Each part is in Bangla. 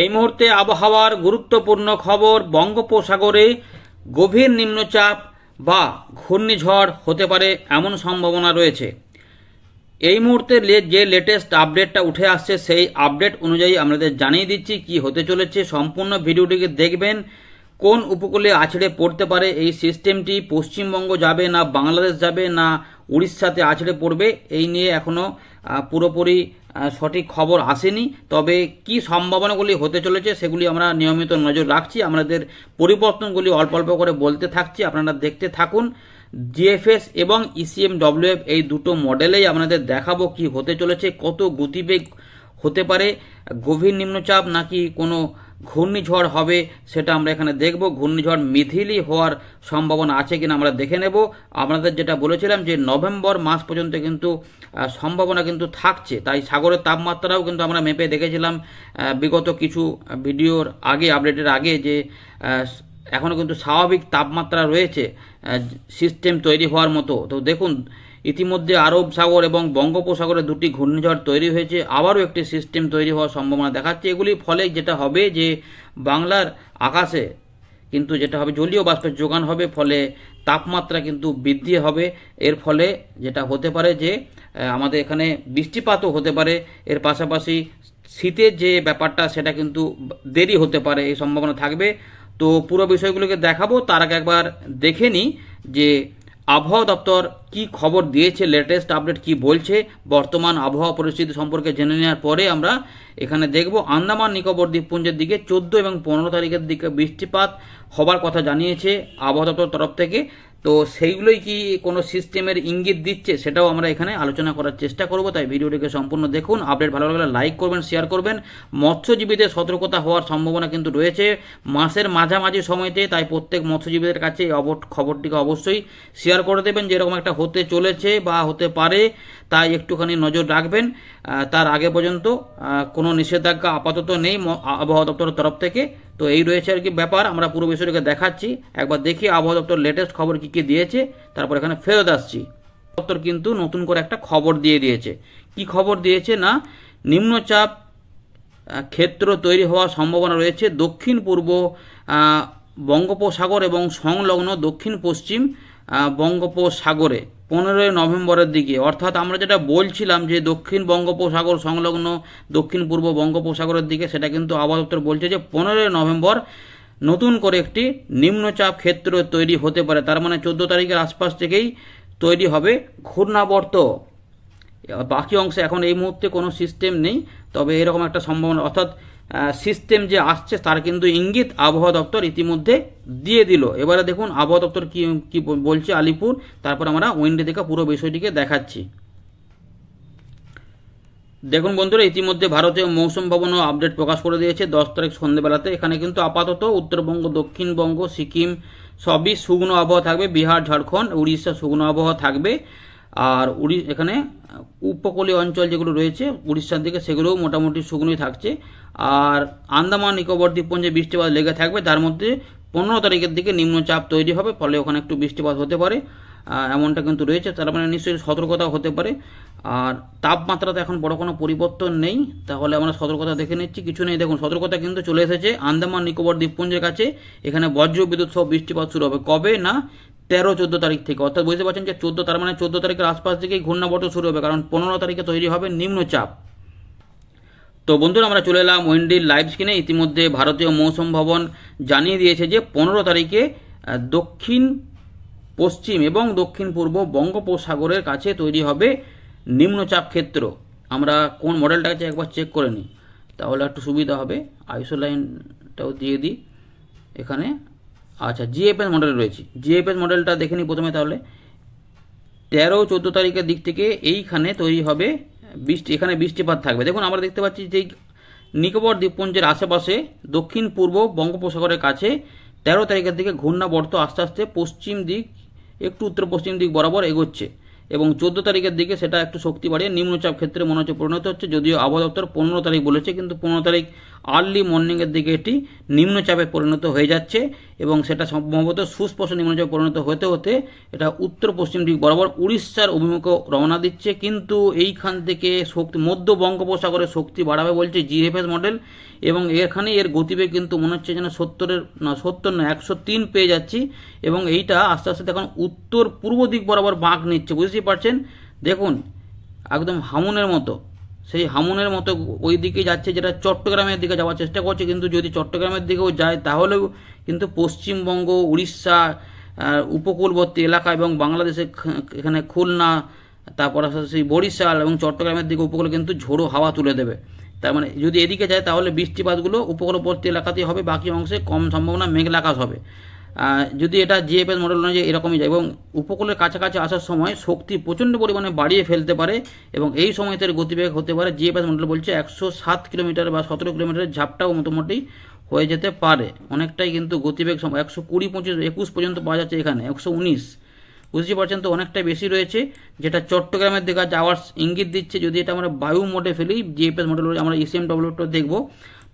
এই মুহূর্তে আবহাওয়ার গুরুত্বপূর্ণ খবর বঙ্গোপসাগরে গভীর নিম্নচাপ বা ঘূর্ণিঝড় হতে পারে এমন সম্ভাবনা রয়েছে এই মুহূর্তে যে লেটেস্ট আপডেটটা উঠে আসছে সেই আপডেট অনুযায়ী আমাদের জানিয়ে দিচ্ছি কি হতে চলেছে সম্পূর্ণ ভিডিওটিকে দেখবেন কোন উপকূলে আছড়ে পড়তে পারে এই সিস্টেমটি পশ্চিমবঙ্গ যাবে না বাংলাদেশ যাবে না উড়িষ্যাতে আছড়ে পড়বে এই নিয়ে এখনও পুরোপুরি সঠিক খবর আসেনি তবে কি সম্ভাবনাগুলি হতে চলেছে সেগুলি আমরা নিয়মিত নজর রাখছি আমাদের পরিবর্তনগুলি অল্প অল্প করে বলতে থাকছি আপনারা দেখতে থাকুন জিএফএস এবং ইসিএম ডব্লিউএফ এই দুটো মডেলেই আপনাদের দেখাবো কি হতে চলেছে কত গতিবেগ হতে পারে গভীর নিম্নচাপ নাকি কোনো ঘূর্ণিঝড় হবে সেটা আমরা এখানে দেখব ঘূর্ণিঝড় মিথিলি হওয়ার সম্ভাবনা আছে কিনা আমরা দেখে নেব আপনাদের যেটা বলেছিলাম যে নভেম্বর মাস পর্যন্ত কিন্তু সম্ভাবনা কিন্তু থাকছে তাই সাগরের তাপমাত্রাও কিন্তু আমরা মেপে দেখেছিলাম বিগত কিছু ভিডিওর আগে আপডেটের আগে যে এখনও কিন্তু স্বাভাবিক তাপমাত্রা রয়েছে সিস্টেম তৈরি হওয়ার মতো তো দেখুন ইতিমধ্যে আরব সাগর এবং বঙ্গোপসাগরে দুটি ঘূর্ণিঝড় তৈরি হয়েছে আবারও একটি সিস্টেম তৈরি হওয়ার সম্ভাবনা দেখাচ্ছে এগুলি ফলে যেটা হবে যে বাংলার আকাশে কিন্তু যেটা হবে জলীয় বাষ্পের যোগান হবে ফলে তাপমাত্রা কিন্তু বৃদ্ধি হবে এর ফলে যেটা হতে পারে যে আমাদের এখানে বৃষ্টিপাতও হতে পারে এর পাশাপাশি শীতের যে ব্যাপারটা সেটা কিন্তু দেরি হতে পারে এই সম্ভাবনা থাকবে তো পুরো বিষয়গুলোকে দেখাবো তার আগে একবার দেখে নিই যে আবহাওয়া দপ্তর কি খবর দিয়েছে লেটেস্ট আপডেট কি বলছে বর্তমান আবহাওয়া পরিস্থিতি সম্পর্কে জেনে নেওয়ার পরে আমরা এখানে দেখব আন্দামান নিকোবর দ্বীপপুঞ্জের দিকে চোদ্দ এবং পনেরো তারিখের দিকে বৃষ্টিপাত হবার কথা জানিয়েছে আবহাওয়া দপ্তর তরফ থেকে তো সেইগুলোই কি কোনো সিস্টেমের ইঙ্গিত দিচ্ছে সেটাও আমরা এখানে আলোচনা করার চেষ্টা করব তাই ভিডিওটিকে সম্পূর্ণ দেখুন আপডেট ভালো লাগলে লাইক করবেন শেয়ার করবেন মৎস্যজীবীদের সতর্কতা হওয়ার সম্ভাবনা কিন্তু রয়েছে মাসের মাঝামাঝি সময়তে তাই প্রত্যেক মৎস্যজীবীদের কাছে এই খবরটিকে অবশ্যই শেয়ার করে দেবেন যেরকম একটা হতে চলেছে বা হতে পারে তাই একটুখানি নজর রাখবেন তার আগে পর্যন্ত কোনো নিষেধাজ্ঞা আপাতত নেই আবহাওয়া দপ্তরের তরফ থেকে তো এই রয়েছে আর কি ব্যাপার আমরা পুরো বিষয়টাকে দেখাচ্ছি একবার দেখি আবহাওয়া দপ্তর লেটেস্ট খবর কী কী দিয়েছে তারপর এখানে ফেরত আসছি দপ্তর কিন্তু নতুন করে একটা খবর দিয়ে দিয়েছে কি খবর দিয়েছে না নিম্নচাপ ক্ষেত্র তৈরি হওয়ার সম্ভাবনা রয়েছে দক্ষিণ পূর্ব বঙ্গোপসাগর এবং সংলগ্ন দক্ষিণ পশ্চিম বঙ্গোপসাগরে পনেরোই নভেম্বরের দিকে অর্থাৎ আমরা যেটা বলছিলাম যে দক্ষিণ বঙ্গোপসাগর সংলগ্ন দক্ষিণ পূর্ব বঙ্গোপসাগরের দিকে সেটা কিন্তু আবহাওয়া উত্তর বলছে যে পনেরোই নভেম্বর নতুন করে একটি নিম্নচাপ ক্ষেত্র তৈরি হতে পারে তার মানে চোদ্দো তারিখের আশপাশ থেকেই তৈরি হবে ঘূর্ণাবর্ত বাকি অংশে এখন এই মুহূর্তে কোনো সিস্টেম নেই তবে এরকম একটা সম্ভাবনা অর্থাৎ সিস্টেম যে আসছে তার কিন্তু ইঙ্গিত আবহাওয়া দপ্তর ইতিমধ্যে দিয়ে দিল এবারে দেখুন আবহাওয়া দপ্তর কি কি বলছে আলিপুর তারপর আমরা উইন্ডে থেকে পুরো বিষয়টিকে দেখাচ্ছি দেখুন বন্ধুরা ইতিমধ্যে ভারতীয় মৌসুম ভবনও আপডেট প্রকাশ করে দিয়েছে দশ তারিখ সন্ধেবেলাতে এখানে কিন্তু আপাতত উত্তরবঙ্গ দক্ষিণবঙ্গ সিকিম সবই শুকনো আবহাওয়া থাকবে বিহার ঝাড়খণ্ড উড়িষ্যা শুকনো আবহাওয়া থাকবে আর উড়ি এখানে উপকূলীয় অঞ্চল যেগুলো রয়েছে উড়িষ্যার দিকে সেগুলোও মোটামুটি শুকনোই থাকছে আর আন্দামান নিকোবর দ্বীপপুঞ্জে বৃষ্টিপাত লেগে থাকবে তার মধ্যে পনেরো তারিখের দিকে নিম্নচাপ তৈরি হবে ফলে ওখানে একটু বৃষ্টিপাত হতে পারে এমনটা কিন্তু রয়েছে তার মানে নিশ্চয়ই সতর্কতা হতে পারে আর তাপমাত্রা তো এখন বড় কোনো পরিবর্তন নেই তাহলে আমরা সতর্কতা দেখে নিচ্ছি কিছু নেই দেখুন সতর্কতা কিন্তু চলে এসেছে আন্দামান নিকোবর দ্বীপপুঞ্জের কাছে এখানে বজ্রবিদ্যুৎ সহ বৃষ্টিপাত শুরু হবে কবে না তেরো চোদ্দ তারিখ থেকে অর্থাৎ বুঝতে পারছেন যে চোদ্দ তার মানে চোদ্দ তারিখের আশপাশ থেকেই ঘূর্ণাবর্ত শুরু হবে কারণ পনেরো তারিখে তৈরি হবে নিম্নচাপ তো বন্ধুরা আমরা চলে এলাম উইন্ডির লাইভ স্ক্রিনে ইতিমধ্যে ভারতীয় মৌসুম ভবন জানিয়ে দিয়েছে যে পনেরো তারিখে দক্ষিণ পশ্চিম এবং দক্ষিণ পূর্ব বঙ্গোপসাগরের কাছে তৈরি হবে নিম্নচাপ ক্ষেত্র আমরা কোন মডেলটা আছে একবার চেক করে নিই তাহলে একটু সুবিধা হবে আইসোলাইনটাও দিয়ে দিই এখানে আচ্ছা জিএফএস মডেল রয়েছে জিএফএস মডেলটা দেখে নিই প্রথমে তাহলে তেরো চোদ্দো তারিখের দিক থেকে এইখানে তৈরি হবে বৃষ্টি এখানে বৃষ্টিপাত থাকবে দেখুন আমরা দেখতে পাচ্ছি যে নিকোবর দ্বীপপুঞ্জের আশেপাশে দক্ষিণ পূর্ব বঙ্গোপসাগরের কাছে তেরো তারিখের দিকে ঘূর্ণাবর্ত আস্তে আস্তে পশ্চিম দিক একটু উত্তর পশ্চিম দিক বরাবর এগোচ্ছে এবং চোদ্দো তারিখের দিকে সেটা একটু শক্তি বাড়িয়ে নিম্নচাপ ক্ষেত্রে মনে হচ্ছে পরিণত হচ্ছে যদিও আবহাওয়া দপ্তর পনেরো তারিখ বলেছে কিন্তু পনেরো তারিখ আর্লি মর্নিংয়ের দিকে এটি নিম্নচাপে পরিণত হয়ে যাচ্ছে এবং সেটা সম্ভবত সুস্পষ্ট নিম্নচাপে পরিণত হতে হতে এটা উত্তর পশ্চিম দিক বরাবর উড়িষ্যার অভিমুখে রওনা দিচ্ছে কিন্তু এইখান থেকে শক্তি মধ্য বঙ্গোপসাগরে শক্তি বাড়াবে বলছে জিএফএস মডেল এবং এখানে এর গতিবেগ কিন্তু মনে হচ্ছে যেন সত্তরের না সত্তর না একশো তিন পেয়ে যাচ্ছি এবং এইটা আস্তে আস্তে এখন উত্তর পূর্ব দিক বরাবর বাঁক নিচ্ছে বুঝতেই পারছেন দেখুন একদম হামুনের মতো সেই হামুনের মতো ওই দিকে যাচ্ছে যেটা চট্টগ্রামের দিকে যাওয়ার চেষ্টা করছে কিন্তু যদি চট্টগ্রামের দিকেও যায় তাহলেও কিন্তু পশ্চিমবঙ্গ উড়িষ্যা উপকূলবর্তী এলাকা এবং বাংলাদেশে এখানে খুলনা তারপর সেই বরিশাল এবং চট্টগ্রামের দিকে উপকূলে কিন্তু ঝোড়ো হাওয়া তুলে দেবে তার মানে যদি এদিকে যায় তাহলে বৃষ্টিপাতগুলো উপকূলবর্তী এলাকাতেই হবে বাকি অংশে কম সম্ভাবনা মেঘলা আকাশ হবে যদি এটা জিএফএস মডেল অনুযায়ী এরকমই যায় এবং উপকূলের কাছাকাছি আসার সময় শক্তি প্রচণ্ড পরিমাণে বাড়িয়ে ফেলতে পারে এবং এই সময় তার গতিবেগ হতে পারে জিএফএস মডেল বলছে একশো সাত কিলোমিটার বা সতেরো কিলোমিটারের ঝাপটাও মোটামুটি হয়ে যেতে পারে অনেকটাই কিন্তু গতিবেগ একশো কুড়ি পঁচিশ একুশ পর্যন্ত পাওয়া যাচ্ছে এখানে একশো উনিশ বুঝতে পারছেন তো অনেকটাই বেশি রয়েছে যেটা চট্টগ্রামের দিকে যাওয়ার ইঙ্গিত দিচ্ছে যদি এটা আমরা বায়ু মোডে ফেলি জিএফএস মডেল আমরা ইসিএম e ডব্লিউটা দেখবো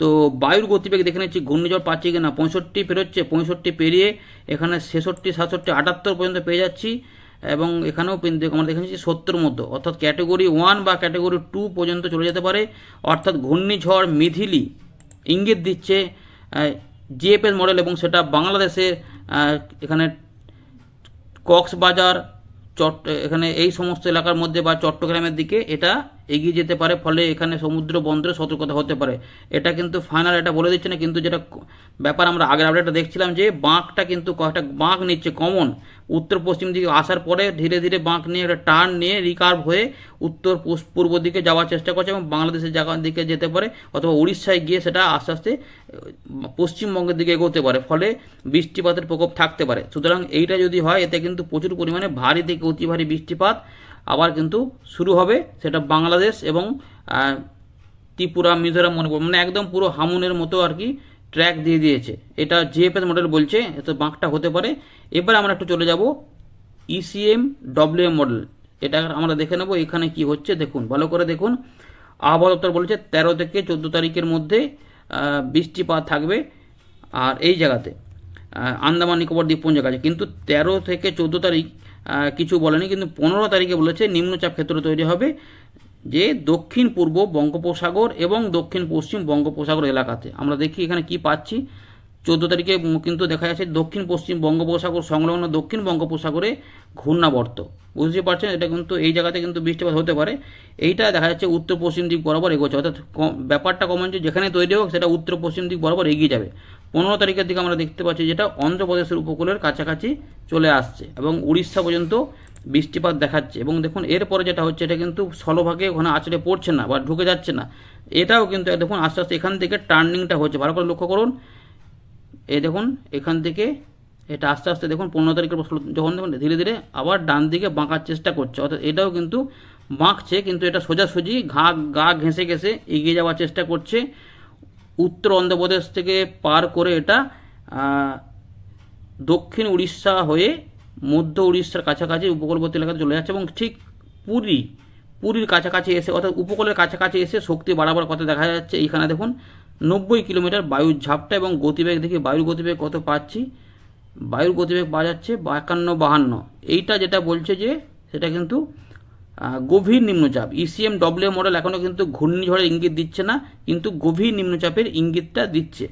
তো বায়ুর গতিবেগ দেখে নিচ্ছি ঘূর্ণিঝড় পাচ্ছি কিনা পঁয়ষট্টি পেরোচ্ছে পঁয়ষট্টি পেরিয়ে এখানে ছেষট্টি সাতষট্টি আটাত্তর পর্যন্ত পেয়ে যাচ্ছি এবং এখানেও আমরা দেখে নিচ্ছি সত্তর মধ্যে অর্থাৎ ক্যাটেগরি ওয়ান বা ক্যাটেগরি টু পর্যন্ত চলে যেতে পারে অর্থাৎ ঘূর্ণিঝড় মিথিলি ইঙ্গিত দিচ্ছে জিএফএস মডেল এবং সেটা বাংলাদেশে এখানে কক্সবাজার চট এখানে এই সমস্ত এলাকার মধ্যে বা চট্টগ্রামের দিকে এটা এগিয়ে যেতে পারে ফলে এখানে সমুদ্র বন্দরে সতর্কতা হতে পারে এটা কিন্তু ফাইনাল এটা বলে দিচ্ছে না কিন্তু যেটা ব্যাপার আমরা আগের আপডেটটা দেখছিলাম যে বাঁকটা কিন্তু কয়েকটা বাঁক নিচ্ছে কমন উত্তর পশ্চিম দিকে আসার পরে ধীরে ধীরে বাঁক নিয়ে একটা টার্ন নিয়ে রিকার্ভ হয়ে উত্তর পূর্ব দিকে যাওয়ার চেষ্টা করছে এবং বাংলাদেশের জায়গার দিকে যেতে পারে অথবা উড়িষ্যায় গিয়ে সেটা আস্তে আস্তে পশ্চিমবঙ্গের দিকে এগোতে পারে ফলে বৃষ্টিপাতের প্রকোপ থাকতে পারে সুতরাং এইটা যদি হয় এতে কিন্তু প্রচুর পরিমাণে ভারী থেকে অতি ভারী বৃষ্টিপাত আবার কিন্তু শুরু হবে সেটা বাংলাদেশ এবং ত্রিপুরা মিজোরাম মনে মানে একদম পুরো হামুনের মতো আর কি ট্র্যাক দিয়ে দিয়েছে এটা জিএফএস মডেল বলছে এত বাঁকটা হতে পারে এবার আমরা একটু চলে যাব ইসিএম ডব্লিউ এম মডেল এটা আমরা দেখে নেব এখানে কি হচ্ছে দেখুন ভালো করে দেখুন আবহাওয়া দপ্তর বলেছে তেরো থেকে চোদ্দো তারিখের মধ্যে বৃষ্টিপাত থাকবে আর এই জায়গাতে আন্দামান নিকোবর দ্বীপপুঞ্জের কাছে কিন্তু তেরো থেকে চোদ্দো তারিখ কিছু বলেনি কিন্তু পনেরো তারিখে বলেছে নিম্নচাপ ক্ষেত্র তৈরি হবে যে দক্ষিণ পূর্ব বঙ্গোপসাগর এবং দক্ষিণ পশ্চিম বঙ্গোপসাগর এলাকাতে আমরা দেখি এখানে কি পাচ্ছি চোদ্দ তারিখে কিন্তু দেখা যাচ্ছে দক্ষিণ পশ্চিম বঙ্গোপসাগর সংলগ্ন দক্ষিণ বঙ্গোপসাগরে ঘূর্ণাবর্ত বুঝতে পারছেন এটা কিন্তু এই জায়গাতে কিন্তু বৃষ্টিপাত হতে পারে এইটা দেখা যাচ্ছে উত্তর পশ্চিম দিক বরাবর এগোচ্ছে অর্থাৎ ব্যাপারটা কমন যে যেখানে তৈরি হোক সেটা উত্তর পশ্চিম দিক বরাবর এগিয়ে যাবে পনেরো তারিখের দিকে আমরা দেখতে পাচ্ছি যেটা অন্ধ্রপ্রদেশের উপকূলের কাছাকাছি চলে আসছে এবং উড়িষ্যা পর্যন্ত বৃষ্টিপাত দেখাচ্ছে এবং দেখুন এরপরে যেটা হচ্ছে এটা কিন্তু স্থলভাগে ওখানে আছড়ে পড়ছে না বা ঢুকে যাচ্ছে না এটাও কিন্তু দেখুন আস্তে আস্তে এখান থেকে টার্নিংটা হচ্ছে ভালো করে লক্ষ্য করুন এই দেখুন এখান থেকে এটা আস্তে আস্তে দেখুন পনেরো তারিখের যখন দেখুন ধীরে ধীরে আবার ডান দিকে বাঁকার চেষ্টা করছে অর্থাৎ এটাও কিন্তু বাঁকছে কিন্তু এটা সোজাসুজি ঘা গা ঘেঁষে ঘেঁষে এগিয়ে যাওয়ার চেষ্টা করছে উত্তর অন্ধ্রপ্রদেশ থেকে পার করে এটা দক্ষিণ উড়িষ্যা হয়ে মধ্য উড়িষ্যার কাছাকাছি উপকূলবর্তী এলাকাতে চলে যাচ্ছে এবং ঠিক পুরী পুরীর কাছাকাছি এসে অর্থাৎ উপকূলের কাছাকাছি এসে শক্তি বাড়াবার কথা দেখা যাচ্ছে এইখানে দেখুন নব্বই কিলোমিটার বায়ুর ঝাপটা এবং গতিবেগ দেখি বায়ুর গতিবেগ কত পাচ্ছি বায়ুর গতিবেগ পাওয়া যাচ্ছে একান্ন বাহান্ন এইটা যেটা বলছে যে সেটা কিন্তু গভীর নিম্নচাপ ইসিএম ডব্লিউ মডেল এখনও কিন্তু ঘূর্ণিঝড়ের ইঙ্গিত দিচ্ছে না কিন্তু গভীর নিম্নচাপের ইঙ্গিতটা দিচ্ছে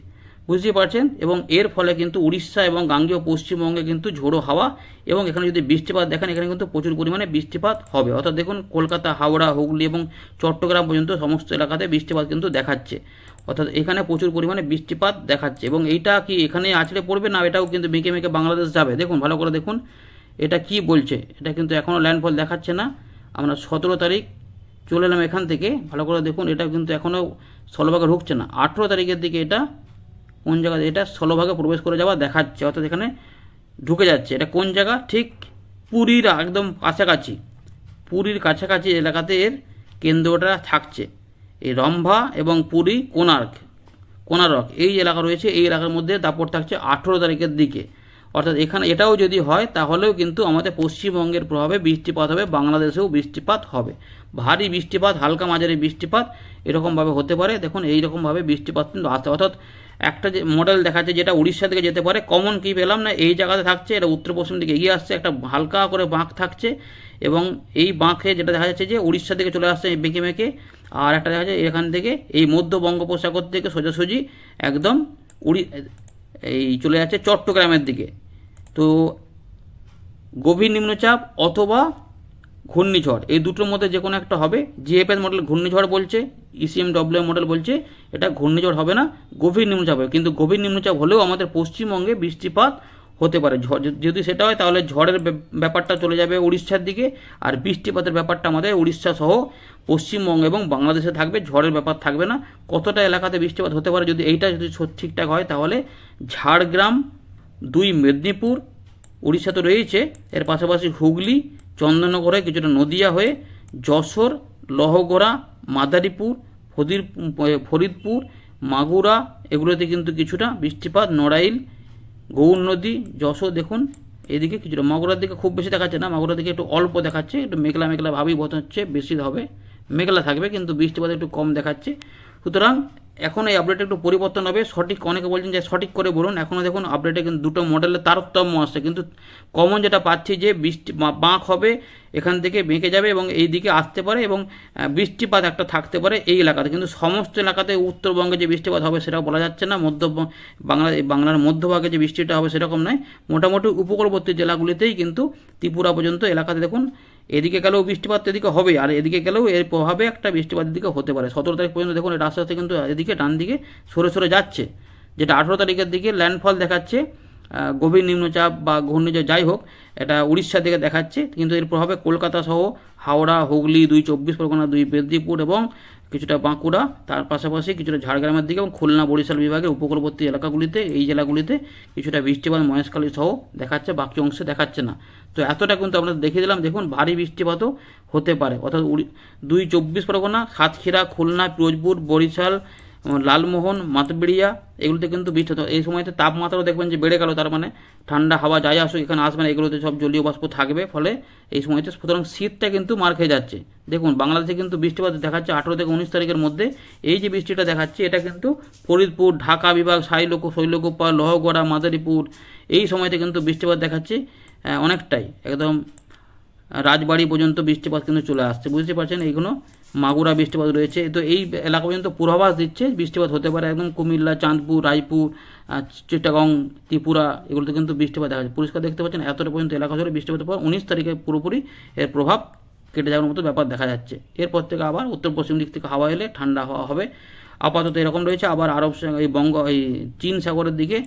বুঝতে পারছেন এবং এর ফলে কিন্তু উড়িষ্যা এবং গাঙ্গেয় পশ্চিমবঙ্গে কিন্তু ঝোড়ো হাওয়া এবং এখানে যদি বৃষ্টিপাত দেখেন এখানে কিন্তু প্রচুর পরিমাণে বৃষ্টিপাত হবে অর্থাৎ দেখুন কলকাতা হাওড়া হুগলি এবং চট্টগ্রাম পর্যন্ত সমস্ত এলাকাতে বৃষ্টিপাত কিন্তু দেখাচ্ছে অর্থাৎ এখানে প্রচুর পরিমাণে বৃষ্টিপাত দেখাচ্ছে এবং এইটা কি এখানে আছড়ে পড়বে না এটাও কিন্তু মেঘে মেঘে বাংলাদেশ যাবে দেখুন ভালো করে দেখুন এটা কি বলছে এটা কিন্তু এখনও ল্যান্ডফল দেখাচ্ছে না আমরা সতেরো তারিখ চলে এলাম এখান থেকে ভালো করে দেখুন এটা কিন্তু এখনও স্থলভাগে ঢুকছে না আঠেরো তারিখের দিকে এটা কোন জায়গা এটা স্থলভাগে প্রবেশ করে যাওয়া দেখাচ্ছে অর্থাৎ এখানে ঢুকে যাচ্ছে এটা কোন জায়গা ঠিক পুরীর একদম কাছাকাছি পুরীর কাছাকাছি এলাকাতে এর কেন্দ্রটা থাকছে এই রম্ভা এবং পুরী কোণার্ক কোনারক এই এলাকা রয়েছে এই এলাকার মধ্যে দাপট থাকছে আঠেরো তারিখের দিকে অর্থাৎ এখানে এটাও যদি হয় তাহলেও কিন্তু আমাদের পশ্চিমবঙ্গের প্রভাবে বৃষ্টিপাত হবে বাংলাদেশেও বৃষ্টিপাত হবে ভারী বৃষ্টিপাত হালকা মাঝারি বৃষ্টিপাত এরকমভাবে হতে পারে দেখুন এইরকমভাবে বৃষ্টিপাত কিন্তু আসতে অর্থাৎ একটা যে মডেল দেখাচ্ছে যেটা উড়িষ্যা থেকে যেতে পারে কমন কী পেলাম না এই জায়গাতে থাকছে এটা উত্তর পশ্চিম দিকে এগিয়ে আসছে একটা হালকা করে বাঁক থাকছে এবং এই বাঁকে যেটা দেখা যাচ্ছে যে উড়িষ্যা থেকে চলে আসছে বেঁকে মেঁকে আর একটা দেখা যাচ্ছে এখান থেকে এই মধ্য বঙ্গোপসাগর থেকে সোজাসুজি একদম উড়ি এই চলে যাচ্ছে চট্টগ্রামের দিকে তো গভীর নিম্নচাপ অথবা ঘূর্ণিঝড় এই দুটোর মধ্যে যে কোনো একটা হবে জিএফএস মডেল ঘূর্ণিঝড় বলছে ইসিএম ডব্লিউ মডেল বলছে এটা ঘূর্ণিঝড় হবে না গভীর নিম্নচাপ হবে কিন্তু গভীর নিম্নচাপ হলেও আমাদের পশ্চিমবঙ্গে বৃষ্টিপাত হতে পারে ঝড় যদি সেটা হয় তাহলে ঝড়ের ব্যাপারটা চলে যাবে উড়িষ্যার দিকে আর বৃষ্টিপাতের ব্যাপারটা আমাদের উড়িষ্যা সহ পশ্চিমবঙ্গ এবং বাংলাদেশে থাকবে ঝড়ের ব্যাপার থাকবে না কতটা এলাকাতে বৃষ্টিপাত হতে পারে যদি এইটা যদি ঠিকঠাক হয় তাহলে ঝাড়গ্রাম দুই মেদিনীপুর উড়িষ্যা তো রয়েছে এর পাশাপাশি হুগলি চন্দননগরে কিছুটা নদিয়া হয়ে যশোর লহগড়া মাদারীপুর ফদির ফরিদপুর মাগুরা এগুলোতে কিন্তু কিছুটা বৃষ্টিপাত নড়াইল গৌর নদী যশোর দেখুন এদিকে কিছুটা মাগুরার দিকে খুব বেশি দেখাচ্ছে না মাগুরার দিকে একটু অল্প দেখাচ্ছে একটু মেঘলা মেঘলা ভাবি বোধ হচ্ছে বেশি হবে মেঘলা থাকবে কিন্তু বৃষ্টিপাত একটু কম দেখাচ্ছে সুতরাং এখন এই আপডেটে একটু পরিবর্তন হবে সঠিক অনেকে বলছেন যে সঠিক করে বলুন এখনও দেখুন আপডেটে কিন্তু দুটো মডেলের তারতম্য আসছে কিন্তু কমন যেটা পাচ্ছি যে বৃষ্টি বাঁক হবে এখান থেকে বেঁকে যাবে এবং এই দিকে আসতে পারে এবং বৃষ্টিপাত একটা থাকতে পারে এই এলাকাতে কিন্তু সমস্ত এলাকাতে উত্তরবঙ্গে যে বৃষ্টিপাত হবে সেটাও বলা যাচ্ছে না মধ্য বাংলা বাংলার মধ্যভাগে যে বৃষ্টিটা হবে সেরকম নয় মোটামুটি উপকূলবর্তী জেলাগুলিতেই কিন্তু ত্রিপুরা পর্যন্ত এলাকাতে দেখুন এদিকে গেলেও বৃষ্টিপাত এদিকে হবে আর এদিকে গেলেও এর প্রভাবে একটা বৃষ্টিপাতের দিকে হতে পারে সতেরো তারিখ পর্যন্ত দেখুন এটা আস্তে আস্তে কিন্তু এদিকে ডান দিকে সরে সরে যাচ্ছে যেটা আঠেরো তারিখের দিকে ল্যান্ডফল দেখাচ্ছে গভীর নিম্নচাপ বা ঘূর্ণিঝড় যাই হোক এটা উড়িষ্যা থেকে দেখাচ্ছে কিন্তু এর প্রভাবে কলকাতা সহ হাওড়া হুগলি দুই চব্বিশ পরগনা দুই মেদিনীপুর এবং কিছুটা বাঁকুড়া তার পাশাপাশি কিছুটা ঝাড়গ্রামের দিকে এবং খুলনা বরিশাল বিভাগের উপকূলবর্তী এলাকাগুলিতে এই জেলাগুলিতে কিছুটা বৃষ্টিপাত মহেশখালী সহ দেখাচ্ছে বাকি অংশে দেখাচ্ছে না তো এতটা কিন্তু আমরা দেখে দিলাম দেখুন ভারী বৃষ্টিপাতও হতে পারে অর্থাৎ দুই চব্বিশ পরগনা সাতক্ষীরা খুলনা পিরোজপুর বরিশাল লালমোহন মাতবিড়িয়া এগুলোতে কিন্তু বৃষ্টি এই সময়তে তাপমাত্রাও দেখবেন যে বেড়ে গেল তার মানে ঠান্ডা হাওয়া যাই আসুক এখানে আসবে না এগুলোতে সব জলীয় বাষ্প থাকবে ফলে এই সময়তে সুতরাং শীতটা কিন্তু মার খেয়ে যাচ্ছে দেখুন বাংলাদেশে কিন্তু বৃষ্টিপাত দেখাচ্ছে আঠেরো থেকে উনিশ তারিখের মধ্যে এই যে বৃষ্টিটা দেখাচ্ছে এটা কিন্তু ফরিদপুর ঢাকা বিভাগ সাইলক শৈলকোপা লহগড়া মাদারীপুর এই সময়তে কিন্তু বৃষ্টিপাত দেখাচ্ছে অনেকটাই একদম রাজবাড়ি পর্যন্ত বৃষ্টিপাত কিন্তু চলে আসছে বুঝতে পারছেন এইগুলো মাগুরা বৃষ্টিপাত রয়েছে তো এই এলাকা পর্যন্ত পূর্বাভাস দিচ্ছে বৃষ্টিপাত হতে পারে একদম কুমিল্লা চাঁদপুর রায়পুর চিটাগং ত্রিপুরা এগুলোতে কিন্তু বৃষ্টিপাত দেখা যাচ্ছে পরিষ্কার দেখতে পাচ্ছেন এতটা পর্যন্ত এলাকা জুড়ে বৃষ্টিপাতের পর উনিশ তারিখে পুরোপুরি এর প্রভাব কেটে যাওয়ার মতো ব্যাপার দেখা যাচ্ছে এরপর থেকে আবার উত্তর পশ্চিম দিক থেকে হাওয়া এলে ঠান্ডা হওয়া হবে আপাতত এরকম রয়েছে আবার আরব এই বঙ্গ এই চীন সাগরের দিকে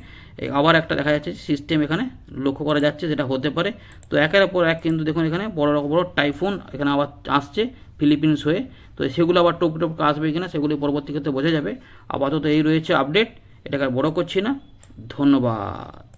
আবার একটা দেখা যাচ্ছে সিস্টেম এখানে লক্ষ্য করা যাচ্ছে যেটা হতে পারে তো একের পর এক কিন্তু দেখুন এখানে বড় বড় টাইফুন এখানে আবার আসছে ফিলিপিন্স হয়ে তো সেগুলো আবার টোপ টোপ আসবে কিনা সেগুলি পরবর্তী ক্ষেত্রে বোঝা যাবে আপাতত এই রয়েছে আপডেট এটাকে বড় করছি না ধন্যবাদ